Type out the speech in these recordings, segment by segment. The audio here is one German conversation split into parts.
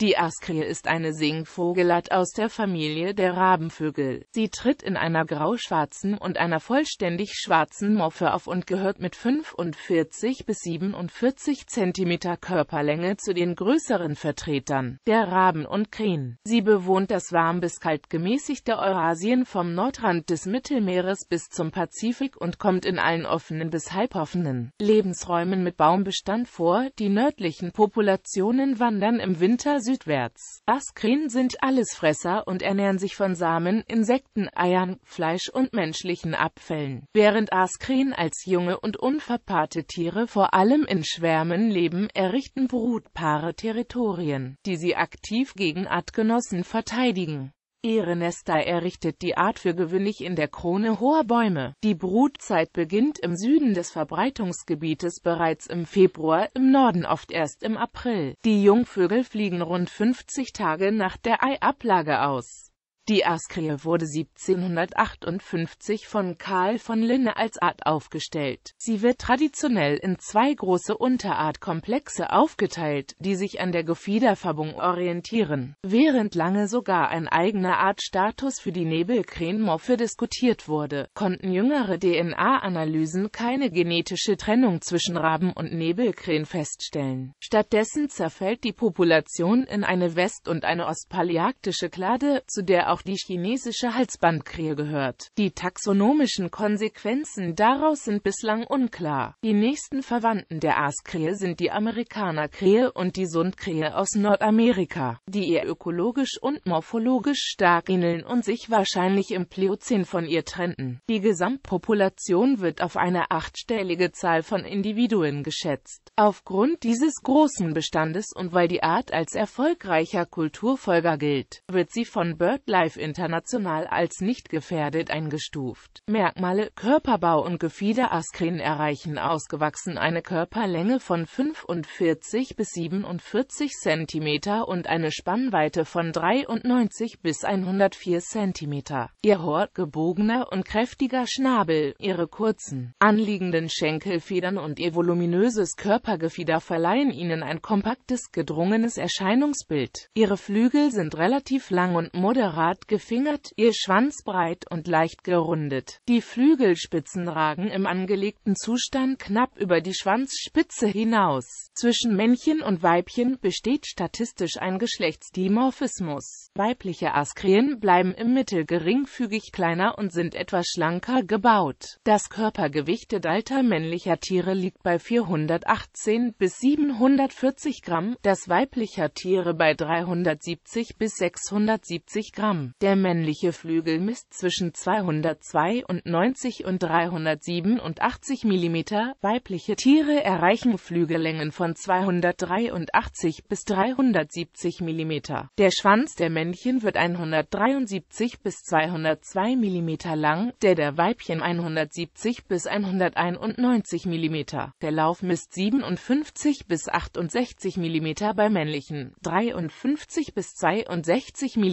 Die Askrie ist eine Singvogelart aus der Familie der Rabenvögel. Sie tritt in einer grauschwarzen und einer vollständig schwarzen Morphe auf und gehört mit 45 bis 47 cm Körperlänge zu den größeren Vertretern der Raben und Krähen. Sie bewohnt das warm bis kalt gemäßigte Eurasien vom Nordrand des Mittelmeeres bis zum Pazifik und kommt in allen offenen bis halboffenen Lebensräumen mit Baumbestand vor. Die nördlichen Populationen wandern im Winter südwärts. Askrin sind Allesfresser und ernähren sich von Samen, Insekten, Eiern, Fleisch und menschlichen Abfällen. Während Askrin als junge und unverpaarte Tiere vor allem in Schwärmen leben, errichten Brutpaare Territorien, die sie aktiv gegen Artgenossen verteidigen. Ehrennester errichtet die Art für gewöhnlich in der Krone hoher Bäume. Die Brutzeit beginnt im Süden des Verbreitungsgebietes bereits im Februar, im Norden oft erst im April. Die Jungvögel fliegen rund 50 Tage nach der Eiablage aus die Askrie wurde 1758 von Karl von Linne als Art aufgestellt. Sie wird traditionell in zwei große Unterartkomplexe aufgeteilt, die sich an der Gefiederfärbung orientieren, während lange sogar ein eigener Artstatus für die Nebelkrähenmoffe diskutiert wurde, konnten jüngere DNA-Analysen keine genetische Trennung zwischen Raben und Nebelkrähen feststellen. Stattdessen zerfällt die Population in eine west- und eine ostpaläarktische Klade, zu der auch auch die chinesische Halsbandkrähe gehört. Die taxonomischen Konsequenzen daraus sind bislang unklar. Die nächsten Verwandten der Aaskrähe sind die Amerikanerkrähe und die Sundkrähe aus Nordamerika, die ihr ökologisch und morphologisch stark ähneln und sich wahrscheinlich im Pliozän von ihr trennten. Die Gesamtpopulation wird auf eine achtstellige Zahl von Individuen geschätzt. Aufgrund dieses großen Bestandes und weil die Art als erfolgreicher Kulturfolger gilt, wird sie von BirdLife Wildlife international als nicht gefährdet eingestuft. Merkmale Körperbau und Gefieder Gefiederaskrien erreichen ausgewachsen eine Körperlänge von 45 bis 47 cm und eine Spannweite von 93 bis 104 cm. Ihr Hort gebogener und kräftiger Schnabel, ihre kurzen, anliegenden Schenkelfedern und ihr voluminöses Körpergefieder verleihen ihnen ein kompaktes, gedrungenes Erscheinungsbild. Ihre Flügel sind relativ lang und moderat behaart gefingert, ihr Schwanz breit und leicht gerundet. Die Flügelspitzen ragen im angelegten Zustand knapp über die Schwanzspitze hinaus. Zwischen Männchen und Weibchen besteht statistisch ein Geschlechtsdimorphismus. Weibliche Askrien bleiben im Mittel geringfügig kleiner und sind etwas schlanker gebaut. Das Körpergewicht alter männlicher Tiere liegt bei 418 bis 740 Gramm, das weiblicher Tiere bei 370 bis 670 Gramm. Der männliche Flügel misst zwischen 292 und 387 mm, weibliche Tiere erreichen Flügellängen von 283 bis 370 mm. Der Schwanz der Männchen wird 173 bis 202 mm lang, der der Weibchen 170 bis 191 mm. Der Lauf misst 57 bis 68 mm bei männlichen, 53 bis 62 mm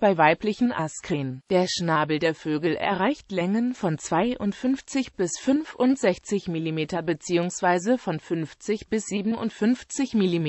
bei weiblichen weiblichen Askren. Der Schnabel der Vögel erreicht Längen von 52 bis 65 mm bzw. von 50 bis 57 mm.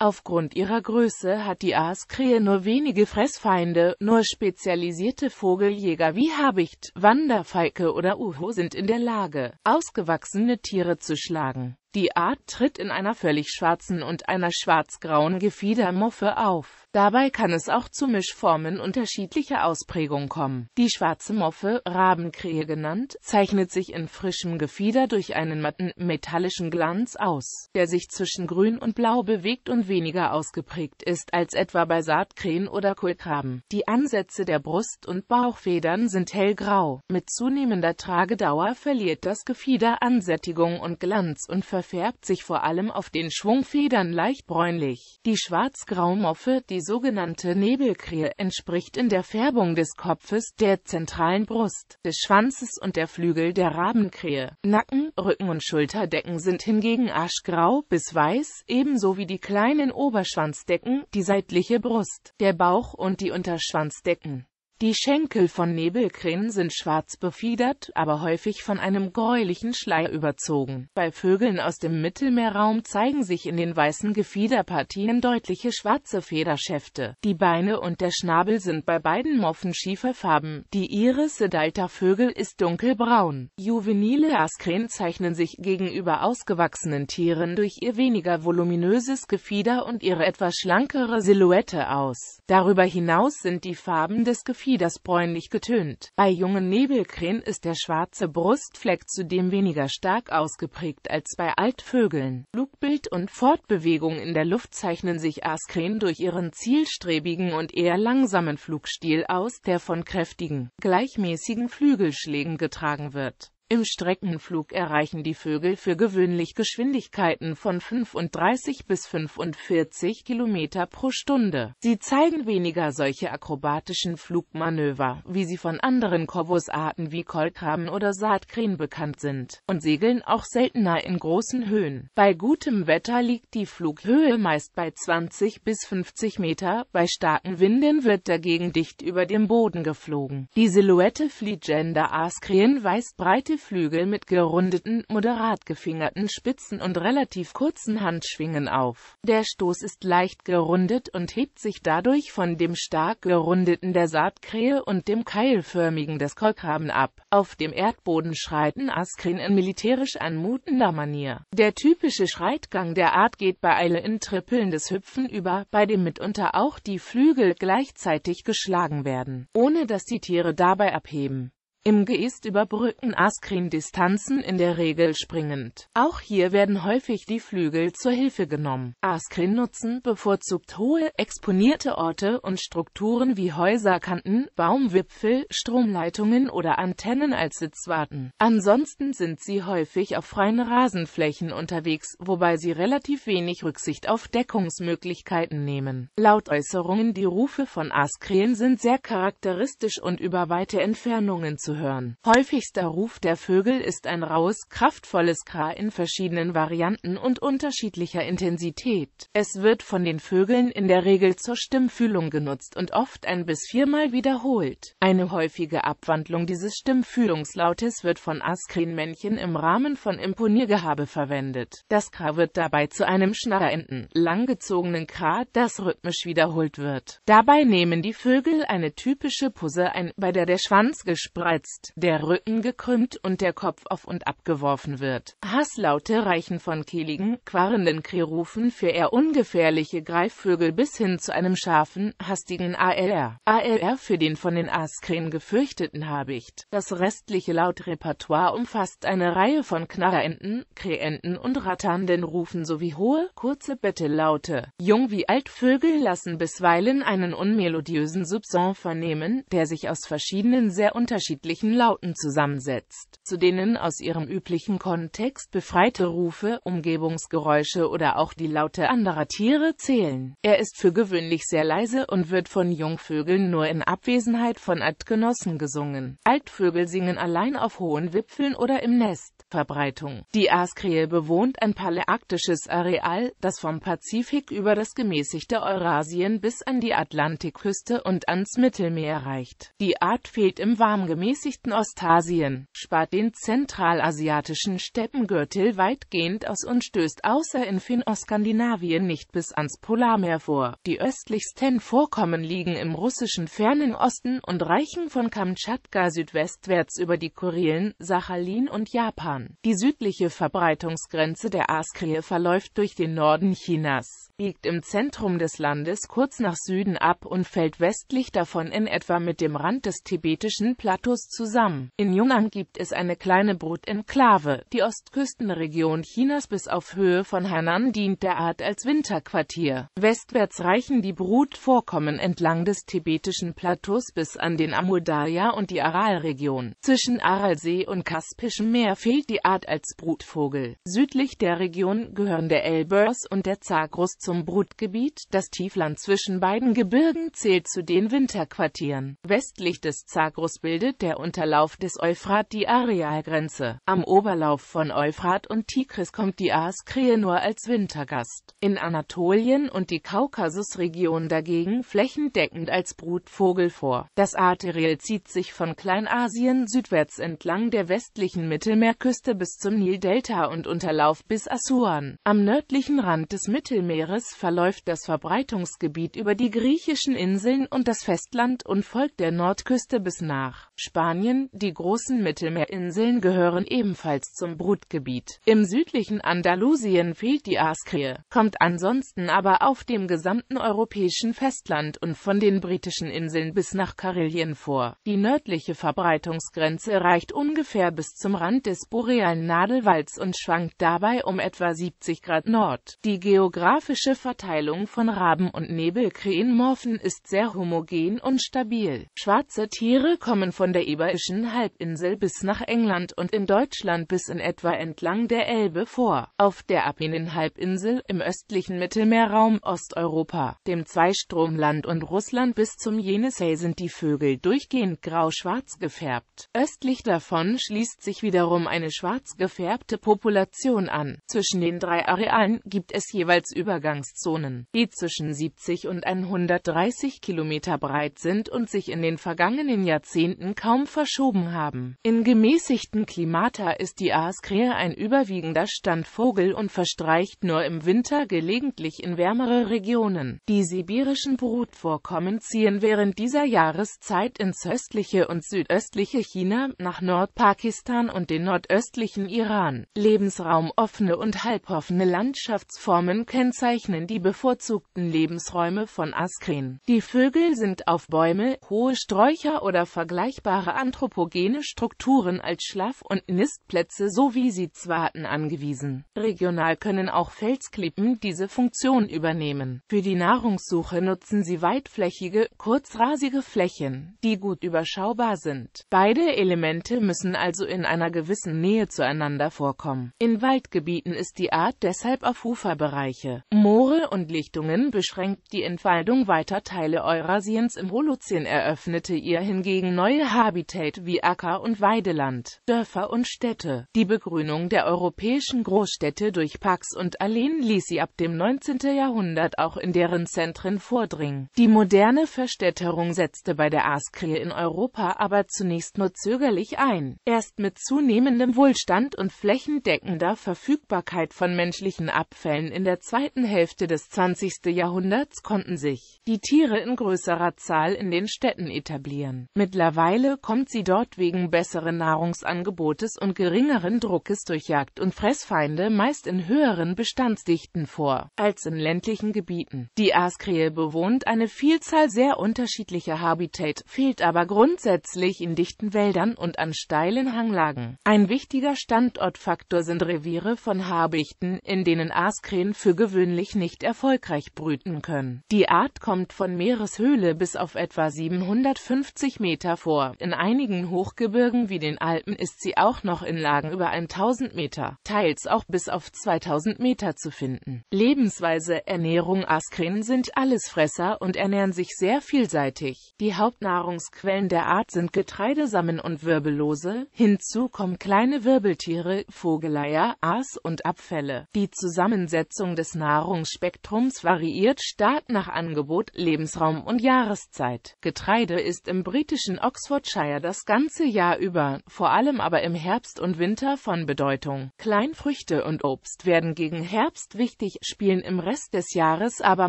Aufgrund ihrer Größe hat die Aaskrähe nur wenige Fressfeinde, nur spezialisierte Vogeljäger wie Habicht, Wanderfalke oder Uhu sind in der Lage, ausgewachsene Tiere zu schlagen. Die Art tritt in einer völlig schwarzen und einer schwarz-grauen Gefiedermuffe auf. Dabei kann es auch zu Mischformen unterschiedlicher Ausprägung kommen. Die schwarze Moffe, Rabenkrähe genannt, zeichnet sich in frischem Gefieder durch einen matten, metallischen Glanz aus, der sich zwischen grün und blau bewegt und weniger ausgeprägt ist als etwa bei Saatkrähen oder Kohlkraben. Die Ansätze der Brust- und Bauchfedern sind hellgrau. Mit zunehmender Tragedauer verliert das Gefieder Ansättigung und Glanz und verfärbt sich vor allem auf den Schwungfedern leicht bräunlich. Die schwarz-grau Moffe, die die sogenannte Nebelkrähe entspricht in der Färbung des Kopfes, der zentralen Brust, des Schwanzes und der Flügel der Rabenkrähe. Nacken, Rücken und Schulterdecken sind hingegen aschgrau bis weiß, ebenso wie die kleinen Oberschwanzdecken, die seitliche Brust, der Bauch und die Unterschwanzdecken. Die Schenkel von Nebelkrähen sind schwarz befiedert, aber häufig von einem gräulichen Schleier überzogen. Bei Vögeln aus dem Mittelmeerraum zeigen sich in den weißen Gefiederpartien deutliche schwarze Federschäfte. Die Beine und der Schnabel sind bei beiden Moffen schieferfarben. Die Iris sedalter Vögel ist dunkelbraun. Juvenile Askren zeichnen sich gegenüber ausgewachsenen Tieren durch ihr weniger voluminöses Gefieder und ihre etwas schlankere Silhouette aus. Darüber hinaus sind die Farben des Gefieders Gefieders bräunlich getönt. Bei jungen Nebelkrähen ist der schwarze Brustfleck zudem weniger stark ausgeprägt als bei Altvögeln. Flugbild und Fortbewegung in der Luft zeichnen sich Aaskrähen durch ihren zielstrebigen und eher langsamen Flugstil aus, der von kräftigen, gleichmäßigen Flügelschlägen getragen wird im Streckenflug erreichen die Vögel für gewöhnlich Geschwindigkeiten von 35 bis 45 km pro Stunde. Sie zeigen weniger solche akrobatischen Flugmanöver, wie sie von anderen Korbusarten wie Kolkraben oder Saatkrähen bekannt sind, und segeln auch seltener in großen Höhen. Bei gutem Wetter liegt die Flughöhe meist bei 20 bis 50 Meter, bei starken Winden wird dagegen dicht über dem Boden geflogen. Die Silhouette Fliegender Aastkrähen weist breite Flügel mit gerundeten, moderat gefingerten Spitzen und relativ kurzen Handschwingen auf. Der Stoß ist leicht gerundet und hebt sich dadurch von dem stark gerundeten der Saatkrähe und dem keilförmigen des Kolkraben ab. Auf dem Erdboden schreiten Askrin in militärisch anmutender Manier. Der typische Schreitgang der Art geht bei Eile in trippelndes Hüpfen über, bei dem mitunter auch die Flügel gleichzeitig geschlagen werden, ohne dass die Tiere dabei abheben. Im Geist überbrücken Askrin Distanzen in der Regel springend. Auch hier werden häufig die Flügel zur Hilfe genommen. Askrin nutzen bevorzugt hohe, exponierte Orte und Strukturen wie Häuserkanten, Baumwipfel, Stromleitungen oder Antennen als Sitzwarten. Ansonsten sind sie häufig auf freien Rasenflächen unterwegs, wobei sie relativ wenig Rücksicht auf Deckungsmöglichkeiten nehmen. Laut Äußerungen die Rufe von Askrin sind sehr charakteristisch und über weite Entfernungen zu zu hören. Häufigster Ruf der Vögel ist ein raues, kraftvolles K in verschiedenen Varianten und unterschiedlicher Intensität. Es wird von den Vögeln in der Regel zur Stimmfühlung genutzt und oft ein bis viermal wiederholt. Eine häufige Abwandlung dieses Stimmfühlungslautes wird von Askrin-Männchen im Rahmen von Imponiergehabe verwendet. Das K wird dabei zu einem schnarrenden, langgezogenen K, das rhythmisch wiederholt wird. Dabei nehmen die Vögel eine typische Pusse ein, bei der der Schwanz gespreizt gekreuzt, der Rücken gekrümmt und der Kopf auf und ab geworfen wird. Hasslaute reichen von kehligen, quarrenden Krährufen für eher ungefährliche Greifvögel bis hin zu einem scharfen, hastigen ALR. ALR für den von den Askren gefürchteten Habicht. Das restliche Lautrepertoire umfasst eine Reihe von Knarrenten, Kreenten und ratternden Rufen sowie hohe, kurze Bettellaute. Jung wie Altvögel lassen bisweilen einen unmelodiösen Subson vernehmen, der sich aus verschiedenen sehr unterschiedlichen unterschiedlichen Lauten zusammensetzt, zu denen aus ihrem üblichen Kontext befreite Rufe, Umgebungsgeräusche oder auch die Laute anderer Tiere zählen. Er ist für gewöhnlich sehr leise und wird von Jungvögeln nur in Abwesenheit von Artgenossen gesungen. Altvögel singen allein auf hohen Wipfeln oder im Nest. Verbreitung. Die Askrie bewohnt ein paläarktisches Areal, das vom Pazifik über das gemäßigte Eurasien bis an die Atlantikküste und ans Mittelmeer reicht. Die Art fehlt im warm gemäßigten Ostasien, spart den zentralasiatischen Steppengürtel weitgehend aus und stößt außer in Finnoskandinavien nicht bis ans Polarmeer vor. Die östlichsten Vorkommen liegen im russischen fernen Osten und reichen von Kamtschatka südwestwärts über die Kurilen, Sachalin und Japan die südliche Verbreitungsgrenze der Askrie verläuft durch den Norden Chinas biegt im Zentrum des Landes kurz nach Süden ab und fällt westlich davon in etwa mit dem Rand des tibetischen Plateaus zusammen. In Yunnan gibt es eine kleine Brutenklave. Die Ostküstenregion Chinas bis auf Höhe von Hainan dient der Art als Winterquartier. Westwärts reichen die Brutvorkommen entlang des tibetischen Plateaus bis an den Amudaya und die Aralregion. Zwischen Aralsee und Kaspischem Meer fehlt die Art als Brutvogel. Südlich der Region gehören der Elbers und der Zagros zu zum Brutgebiet, das Tiefland zwischen beiden Gebirgen zählt zu den Winterquartieren. Westlich des Zagros bildet der Unterlauf des Euphrat die Arealgrenze. Am Oberlauf von Euphrat und Tigris kommt die Aaskrie nur als Wintergast. In Anatolien und die Kaukasusregion dagegen flächendeckend als Brutvogel vor. Das Arteriel zieht sich von Kleinasien südwärts entlang der westlichen Mittelmeerküste bis zum Nildelta und Unterlauf bis Assuan. Am nördlichen Rand des Mittelmeeres Meeres verläuft das Verbreitungsgebiet über die griechischen Inseln und das Festland und folgt der Nordküste bis nach Spanien. Die großen Mittelmeerinseln gehören ebenfalls zum Brutgebiet. Im südlichen Andalusien fehlt die Askrie, kommt ansonsten aber auf dem gesamten europäischen Festland und von den britischen Inseln bis nach Karelien vor. Die nördliche Verbreitungsgrenze reicht ungefähr bis zum Rand des borealen Nadelwalds und schwankt dabei um etwa 70 Grad Nord. Die geografische geografische Verteilung von Raben und Nebelkrähenmorphen ist sehr homogen und stabil. Schwarze Tiere kommen von der Iberischen Halbinsel bis nach England und in Deutschland bis in etwa entlang der Elbe vor, auf der Apenninhalbinsel, im östlichen Mittelmeerraum Osteuropa, dem Zweistromland und Russland bis zum Jenisei sind die Vögel durchgehend grau-schwarz gefärbt. Östlich davon schließt sich wiederum eine schwarz gefärbte Population an. Zwischen den drei Arealen gibt es jeweils Übergaben Übergangszonen, die zwischen 70 und 130 Kilometer breit sind und sich in den vergangenen Jahrzehnten kaum verschoben haben. In gemäßigten Klimata ist die Aaskrähe ein überwiegender Standvogel und verstreicht nur im Winter gelegentlich in wärmere Regionen. Die sibirischen Brutvorkommen ziehen während dieser Jahreszeit ins östliche und südöstliche China, nach Nordpakistan und den nordöstlichen Iran. Lebensraum offene und halboffene Landschaftsformen kennzeichnen bezeichnen die bevorzugten Lebensräume von Askren. Die Vögel sind auf Bäume, hohe Sträucher oder vergleichbare anthropogene Strukturen als Schlaf- und Nistplätze sowie Sitzwarten angewiesen. Regional können auch Felsklippen diese Funktion übernehmen. Für die Nahrungssuche nutzen sie weitflächige, kurzrasige Flächen, die gut überschaubar sind. Beide Elemente müssen also in einer gewissen Nähe zueinander vorkommen. In Waldgebieten ist die Art deshalb auf Uferbereiche, Moore und Lichtungen beschränkt die Entfaltung weiter Teile Eurasiens im Holozän eröffnete ihr hingegen neue Habitat wie Acker- und Weideland, Dörfer und Städte. Die Begrünung der europäischen Großstädte durch Parks und Alleen ließ sie ab dem 19. Jahrhundert auch in deren Zentren vordringen. Die moderne Verstädterung setzte bei der Askrie in Europa aber zunächst nur zögerlich ein. Erst mit zunehmendem Wohlstand und flächendeckender Verfügbarkeit von menschlichen Abfällen in der zweiten Hälfte Hälfte des 20. Jahrhunderts konnten sich die Tiere in größerer Zahl in den Städten etablieren. Mittlerweile kommt sie dort wegen besseren Nahrungsangebotes und geringeren Druckes durch Jagd und Fressfeinde meist in höheren Bestandsdichten vor, als in ländlichen Gebieten. Die Aaskrähe bewohnt eine Vielzahl sehr unterschiedlicher Habitat, fehlt aber grundsätzlich in dichten Wäldern und an steilen Hanglagen. Ein wichtiger Standortfaktor sind Reviere von Habichten, in denen Aaskrähen für gewöhnlich häufig nicht erfolgreich brüten können. Die Art kommt von Meereshöhle bis auf etwa 750 Meter vor. In einigen Hochgebirgen wie den Alpen ist sie auch noch in Lagen über 1000 Meter, teils auch bis auf 2000 Meter zu finden. Lebensweise, Ernährung Askren sind Allesfresser und ernähren sich sehr vielseitig. Die Hauptnahrungsquellen der Art sind Getreidesamen und Wirbellose, hinzu kommen kleine Wirbeltiere, Vogeleier, Aas und Abfälle. Die Zusammensetzung des Nahrungs Ernährungsspektrums variiert stark nach Angebot, Lebensraum und Jahreszeit. Getreide ist im britischen Oxfordshire das ganze Jahr über, vor allem aber im Herbst und Winter von Bedeutung. Kleinfrüchte und Obst werden gegen Herbst wichtig, spielen im Rest des Jahres aber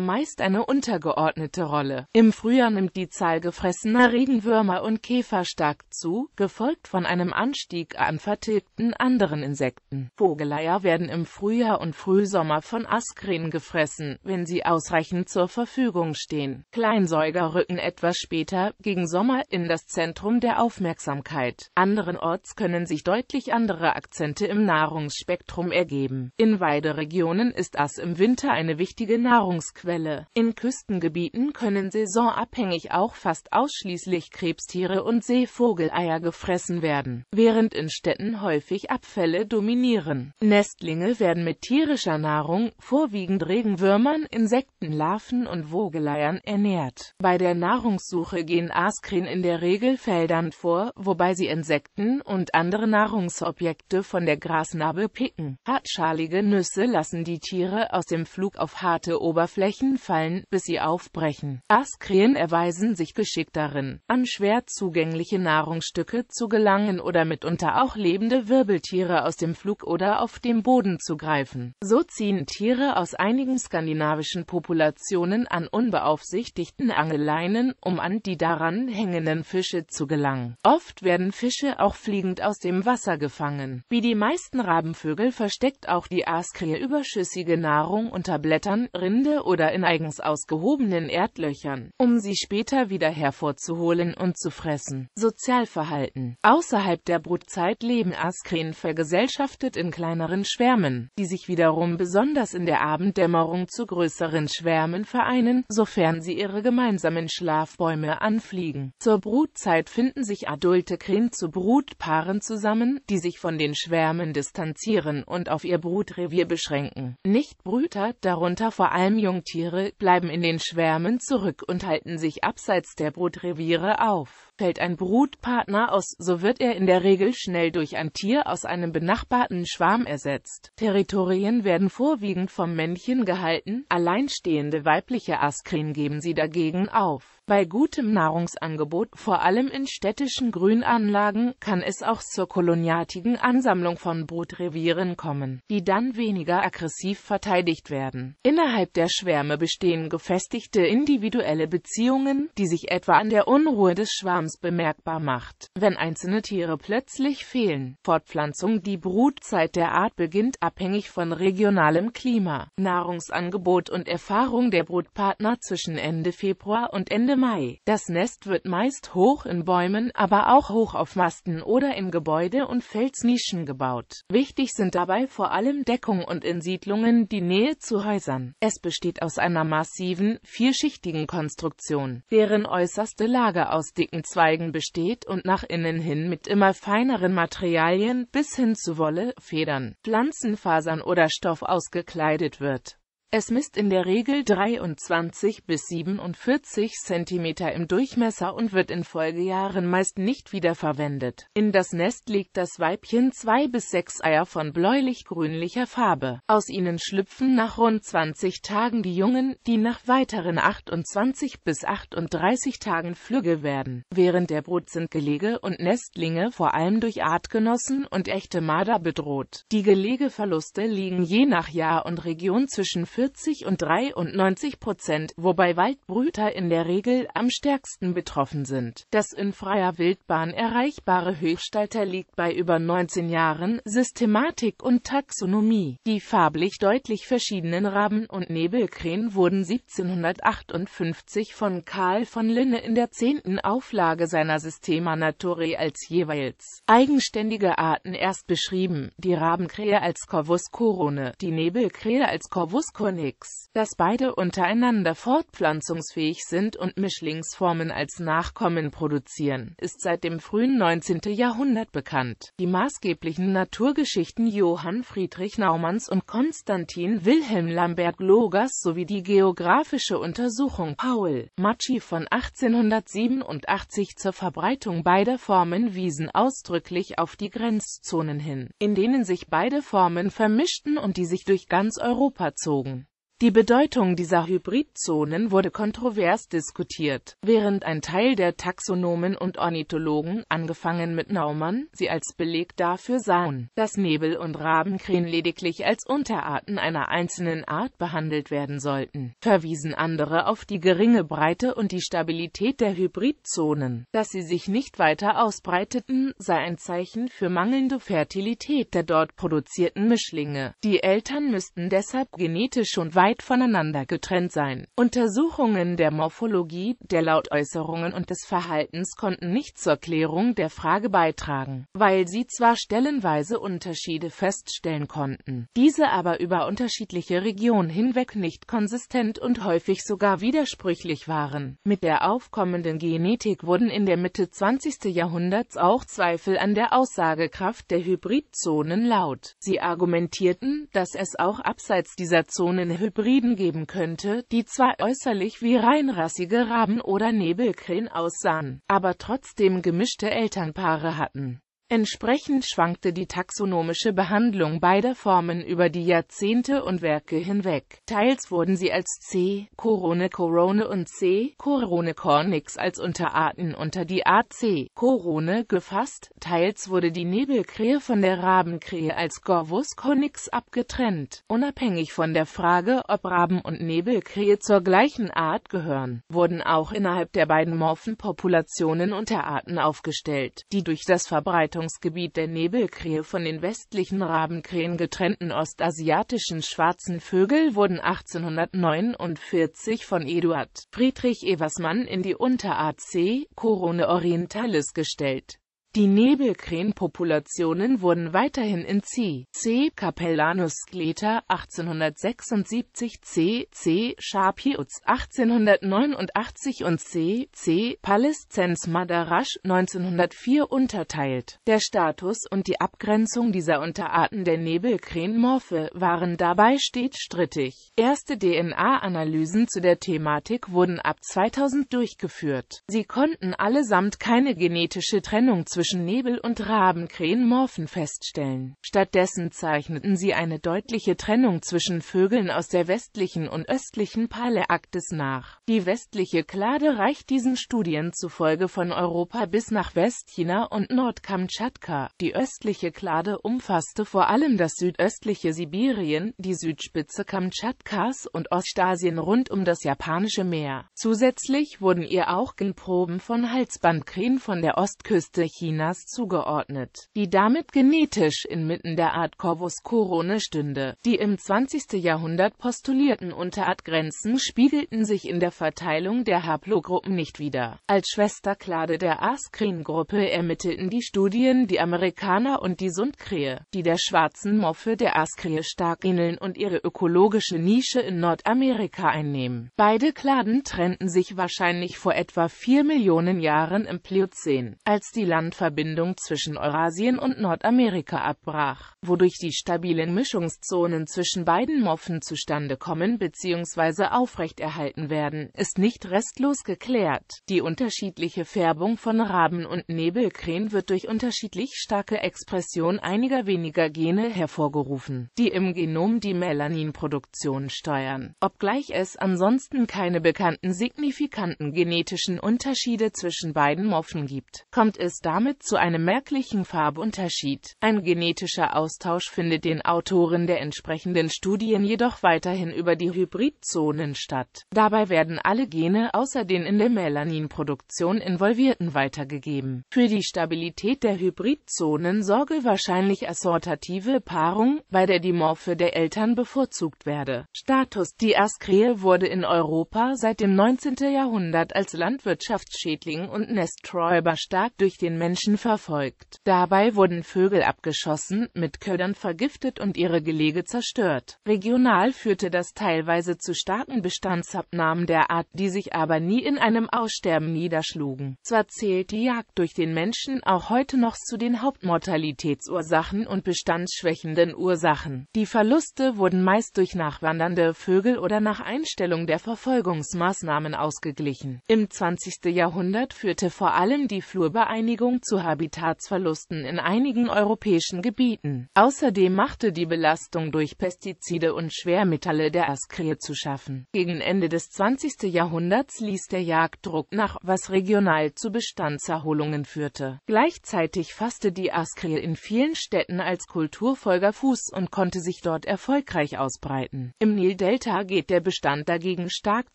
meist eine untergeordnete Rolle. Im Frühjahr nimmt die Zahl gefressener Regenwürmer und Käfer stark zu, gefolgt von einem Anstieg an vertilgten anderen Insekten. Vogeleier werden im Frühjahr und Frühsommer von Askren gefressen, wenn sie ausreichend zur Verfügung stehen. Kleinsäuger rücken etwas später, gegen Sommer, in das Zentrum der Aufmerksamkeit. Anderenorts können sich deutlich andere Akzente im Nahrungsspektrum ergeben. In Weideregionen ist Aas im Winter eine wichtige Nahrungsquelle. In Küstengebieten können saisonabhängig auch fast ausschließlich Krebstiere und Seevogeleier gefressen werden, während in Städten häufig Abfälle dominieren. Nestlinge werden mit tierischer Nahrung, vorwiegend und Regenwürmern, Insektenlarven und Vogeleiern ernährt. Bei der Nahrungssuche gehen Aasgren in der Regel feldernd vor, wobei sie Insekten und andere Nahrungsobjekte von der Grasnarbe picken. Hartschalige Nüsse lassen die Tiere aus dem Flug auf harte Oberflächen fallen, bis sie aufbrechen. Aasgren erweisen sich geschickt darin, an schwer zugängliche Nahrungsstücke zu gelangen oder mitunter auch lebende Wirbeltiere aus dem Flug oder auf dem Boden zu greifen. So ziehen Tiere aus einem einigen skandinavischen Populationen an unbeaufsichtigten Angeleinen, um an die daran hängenden Fische zu gelangen. Oft werden Fische auch fliegend aus dem Wasser gefangen. Wie die meisten Rabenvögel versteckt auch die Askrie überschüssige Nahrung unter Blättern, Rinde oder in eigens ausgehobenen Erdlöchern, um sie später wieder hervorzuholen und zu fressen. Sozialverhalten Außerhalb der Brutzeit leben Askrien vergesellschaftet in kleineren Schwärmen, die sich wiederum besonders in der Abenddämmerung Dämmerung zu größeren Schwärmen vereinen, sofern sie ihre gemeinsamen Schlafbäume anfliegen. Zur Brutzeit finden sich adulte Krähen zu Brutpaaren zusammen, die sich von den Schwärmen distanzieren und auf ihr Brutrevier beschränken. Nichtbrüter, darunter vor allem Jungtiere, bleiben in den Schwärmen zurück und halten sich abseits der Brutreviere auf. Fällt ein Brutpartner aus, so wird er in der Regel schnell durch ein Tier aus einem benachbarten Schwarm ersetzt. Territorien werden vorwiegend vom Männchen gehalten, alleinstehende weibliche Askrien geben sie dagegen auf bei gutem Nahrungsangebot, vor allem in städtischen Grünanlagen, kann es auch zur koloniatigen Ansammlung von Brutrevieren kommen, die dann weniger aggressiv verteidigt werden. Innerhalb der Schwärme bestehen gefestigte individuelle Beziehungen, die sich etwa an der Unruhe des Schwarms bemerkbar macht. Wenn einzelne Tiere plötzlich fehlen, Fortpflanzung Die Brutzeit der Art beginnt abhängig von regionalem Klima, Nahrungsangebot und Erfahrung der Brutpartner zwischen Ende Februar und Ende Ende Mai. Das Nest wird meist hoch in Bäumen, aber auch hoch auf Masten oder in Gebäude- und Felsnischen gebaut. Wichtig sind dabei vor allem Deckung und in Siedlungen die Nähe zu Häusern. Es besteht aus einer massiven, vierschichtigen Konstruktion, deren äußerste Lage aus dicken Zweigen besteht und nach innen hin mit immer feineren Materialien bis hin zu Wolle, Federn, Pflanzenfasern oder Stoff ausgekleidet wird. Es misst in der Regel 23 bis 47 cm im Durchmesser und wird in Folgejahren meist nicht wiederverwendet. In das Nest legt das Weibchen zwei bis sechs Eier von bläulich-grünlicher Farbe. Aus ihnen schlüpfen nach rund 20 Tagen die Jungen, die nach weiteren 28 bis 38 Tagen flügge werden. Während der Brut sind Gelege und Nestlinge vor allem durch Artgenossen und echte Marder bedroht. Die Gelegeverluste liegen je nach Jahr und Region zwischen 40 40 und 93 Prozent, wobei Waldbrüter in der Regel am stärksten betroffen sind. Das in freier Wildbahn erreichbare Höchstalter liegt bei über 19 Jahren. Systematik und Taxonomie Die farblich deutlich verschiedenen Raben- und Nebelkrähen wurden 1758 von Karl von Linne in der zehnten Auflage seiner Systema Naturae als jeweils eigenständige Arten erst beschrieben, die Rabenkrähe als Corvus corone, die Nebelkrähe als Corvus cornutus Onyx, dass beide untereinander fortpflanzungsfähig sind und Mischlingsformen als Nachkommen produzieren, ist seit dem frühen 19. Jahrhundert bekannt. Die maßgeblichen Naturgeschichten Johann Friedrich Naumanns und Konstantin Wilhelm Lambert Glogers sowie die geografische Untersuchung Paul Matschi von 1887 zur Verbreitung beider Formen wiesen ausdrücklich auf die Grenzzonen hin, in denen sich beide Formen vermischten und die sich durch ganz Europa zogen. Die Bedeutung dieser Hybridzonen wurde kontrovers diskutiert, während ein Teil der Taxonomen und Ornithologen, angefangen mit Naumann, sie als Beleg dafür sahen, dass Nebel- und Rabenkrähen lediglich als Unterarten einer einzelnen Art behandelt werden sollten, verwiesen andere auf die geringe Breite und die Stabilität der Hybridzonen. Dass sie sich nicht weiter ausbreiteten, sei ein Zeichen für mangelnde Fertilität der dort produzierten Mischlinge. Die Eltern müssten deshalb genetisch und weit weit voneinander getrennt sein. Untersuchungen der Morphologie, der Lautäußerungen und des Verhaltens konnten nicht zur Klärung der Frage beitragen, weil sie zwar stellenweise Unterschiede feststellen konnten, diese aber über unterschiedliche Regionen hinweg nicht konsistent und häufig sogar widersprüchlich waren. Mit der aufkommenden Genetik wurden in der Mitte 20. Jahrhunderts auch Zweifel an der Aussagekraft der Hybridzonen laut. Sie argumentierten, dass es auch abseits dieser Zonen Hybrid Hybriden geben könnte, die zwar äußerlich wie reinrassige Raben oder Nebelkrähen aussahen, aber trotzdem gemischte Elternpaare hatten Entsprechend schwankte die taxonomische Behandlung beider Formen über die Jahrzehnte und Werke hinweg. Teils wurden sie als C. Corone corone und C. Corone cornix als Unterarten unter die AC. C. Corone gefasst, teils wurde die Nebelkrähe von der Rabenkrähe als Corvus cornix abgetrennt. Unabhängig von der Frage, ob Raben und Nebelkrähe zur gleichen Art gehören, wurden auch innerhalb der beiden Morphenpopulationen Unterarten aufgestellt, die durch das Verbreitung Verbreitungsgebiet der Nebelkrähe von den westlichen Rabenkrähen getrennten ostasiatischen schwarzen Vögel wurden 1849 von Eduard Friedrich Eversmann in die Unterart C. Corone orientalis gestellt die Nebelkrähenpopulationen wurden weiterhin in C. C. Capellanus Skleta 1876, C. C. Sharpius 1889 und C. C. Palescens Madarasch 1904 unterteilt. Der Status und die Abgrenzung dieser Unterarten der Nebelkrähenmorphe waren dabei stets strittig. Erste DNA-Analysen zu der Thematik wurden ab 2000 durchgeführt. Sie konnten allesamt keine genetische Trennung zwischen zwischen Nebel und Rabenkrähen Morphen feststellen. Stattdessen zeichneten sie eine deutliche Trennung zwischen Vögeln aus der westlichen und östlichen Paläarktis nach. Die westliche Klade reicht diesen Studien zufolge von Europa bis nach Westchina und Nordkamtschatka. Die östliche Klade umfasste vor allem das südöstliche Sibirien, die Südspitze Kamtschatkas und Ostasien rund um das japanische Meer. Zusätzlich wurden ihr auch Genproben von Halsbandkrähen von der Ostküste Chinas Chinas zugeordnet, die damit genetisch inmitten der Art Corvus corone stünde. Die im 20. Jahrhundert postulierten Unterartgrenzen spiegelten sich in der Verteilung der Haplogruppen nicht wieder. Als Schwesterklade der Ascreen-Gruppe ermittelten die Studien die Amerikaner und die Sundkrähe, die der schwarzen Moffe der Askrie stark ähneln und ihre ökologische Nische in Nordamerika einnehmen. Beide Kladen trennten sich wahrscheinlich vor etwa vier Millionen Jahren im Pliozän, als die Landverteilung Handelsverbindung zwischen Eurasien und Nordamerika abbrach, wodurch die stabilen Mischungszonen zwischen beiden Moffen zustande kommen bzw. aufrechterhalten werden, ist nicht restlos geklärt. Die unterschiedliche Färbung von Raben und Nebelkrähen wird durch unterschiedlich starke Expression einiger weniger Gene hervorgerufen, die im Genom die Melaninproduktion steuern, obgleich es ansonsten keine bekannten signifikanten genetischen Unterschiede zwischen beiden Moffen gibt. Kommt es damit führt zu einem merklichen Farbunterschied. Ein genetischer Austausch findet den Autoren der entsprechenden Studien jedoch weiterhin über die Hybridzonen statt. Dabei werden alle Gene außer den in der Melaninproduktion involvierten weitergegeben. Für die Stabilität der Hybridzonen sorge wahrscheinlich assortative Paarung, bei der die Morphe der Eltern bevorzugt werde. Status Die Askrie wurde in Europa seit dem 19. Jahrhundert als Landwirtschaftsschädling und Nesträuber stark durch den Menschen Menschen verfolgt. Dabei wurden Vögel abgeschossen, mit Ködern vergiftet und ihre Gelege zerstört. Regional führte das teilweise zu starken Bestandsabnahmen der Art, die sich aber nie in einem Aussterben niederschlugen. Zwar zählt die Jagd durch den Menschen auch heute noch zu den Hauptmortalitätsursachen und bestandsschwächenden Ursachen. Die Verluste wurden meist durch nachwandernde Vögel oder nach Einstellung der Verfolgungsmaßnahmen ausgeglichen. Im 20. Jahrhundert führte vor allem die Flurbeeinigung zu zu Habitatsverlusten in einigen europäischen Gebieten. Außerdem machte die Belastung durch Pestizide und Schwermetalle der Askrie zu schaffen. Gegen Ende des 20. Jahrhunderts ließ der Jagddruck nach, was regional zu Bestandserholungen führte. Gleichzeitig fasste die Askrie in vielen Städten als Kulturfolger Fuß und konnte sich dort erfolgreich ausbreiten. Im Nildelta geht der Bestand dagegen stark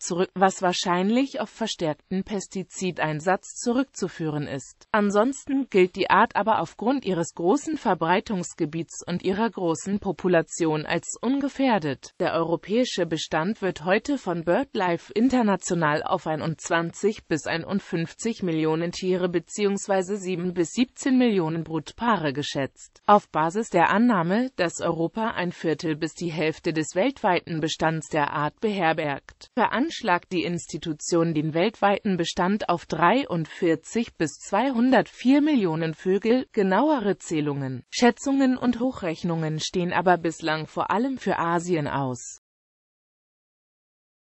zurück, was wahrscheinlich auf verstärkten Pestizideinsatz zurückzuführen ist. Ansonsten Westen gilt die Art aber aufgrund ihres großen Verbreitungsgebiets und ihrer großen Population als ungefährdet. Der europäische Bestand wird heute von BirdLife international auf 21 bis 51 Millionen Tiere bzw. 7 bis 17 Millionen Brutpaare geschätzt. Auf Basis der Annahme, dass Europa ein Viertel bis die Hälfte des weltweiten Bestands der Art beherbergt, veranschlagt die Institution den weltweiten Bestand auf 43 bis 204 4 Millionen Vögel, genauere Zählungen, Schätzungen und Hochrechnungen stehen aber bislang vor allem für Asien aus